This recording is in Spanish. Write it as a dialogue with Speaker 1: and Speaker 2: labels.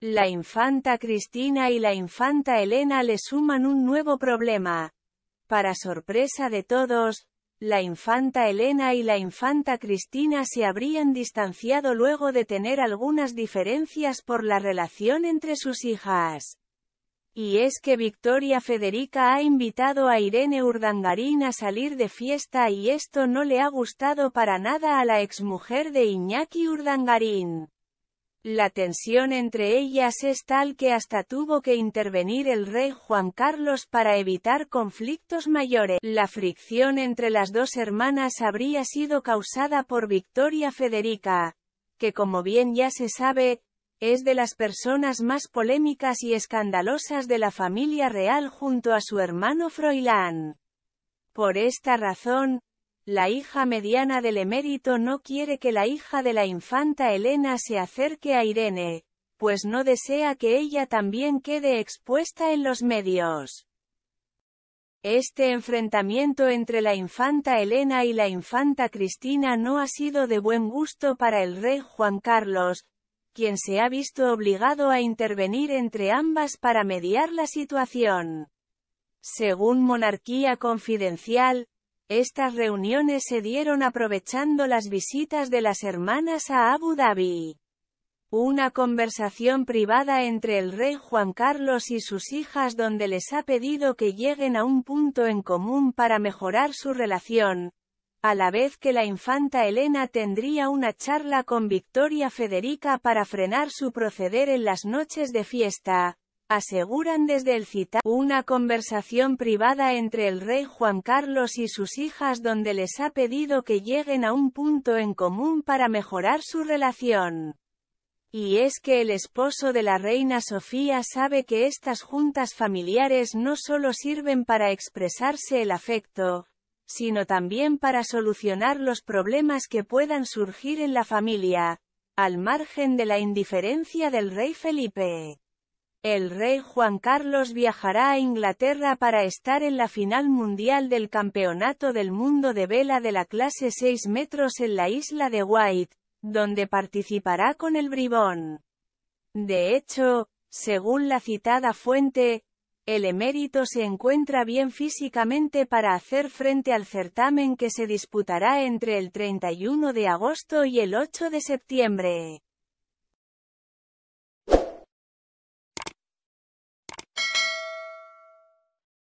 Speaker 1: La infanta Cristina y la infanta Elena le suman un nuevo problema. Para sorpresa de todos, la infanta Elena y la infanta Cristina se habrían distanciado luego de tener algunas diferencias por la relación entre sus hijas. Y es que Victoria Federica ha invitado a Irene Urdangarín a salir de fiesta y esto no le ha gustado para nada a la exmujer de Iñaki Urdangarín. La tensión entre ellas es tal que hasta tuvo que intervenir el rey Juan Carlos para evitar conflictos mayores. La fricción entre las dos hermanas habría sido causada por Victoria Federica, que como bien ya se sabe, es de las personas más polémicas y escandalosas de la familia real junto a su hermano Froilán. Por esta razón, la hija mediana del emérito no quiere que la hija de la infanta Elena se acerque a Irene, pues no desea que ella también quede expuesta en los medios. Este enfrentamiento entre la infanta Elena y la infanta Cristina no ha sido de buen gusto para el rey Juan Carlos, quien se ha visto obligado a intervenir entre ambas para mediar la situación. Según Monarquía Confidencial, estas reuniones se dieron aprovechando las visitas de las hermanas a Abu Dhabi. Una conversación privada entre el rey Juan Carlos y sus hijas donde les ha pedido que lleguen a un punto en común para mejorar su relación, a la vez que la infanta Elena tendría una charla con Victoria Federica para frenar su proceder en las noches de fiesta, aseguran desde el citado una conversación privada entre el rey Juan Carlos y sus hijas donde les ha pedido que lleguen a un punto en común para mejorar su relación. Y es que el esposo de la reina Sofía sabe que estas juntas familiares no solo sirven para expresarse el afecto, sino también para solucionar los problemas que puedan surgir en la familia, al margen de la indiferencia del rey Felipe. El rey Juan Carlos viajará a Inglaterra para estar en la final mundial del Campeonato del Mundo de Vela de la clase 6 metros en la isla de White, donde participará con el bribón. De hecho, según la citada fuente, el emérito se encuentra bien físicamente para hacer frente al certamen que se disputará entre el 31 de agosto y el 8 de septiembre.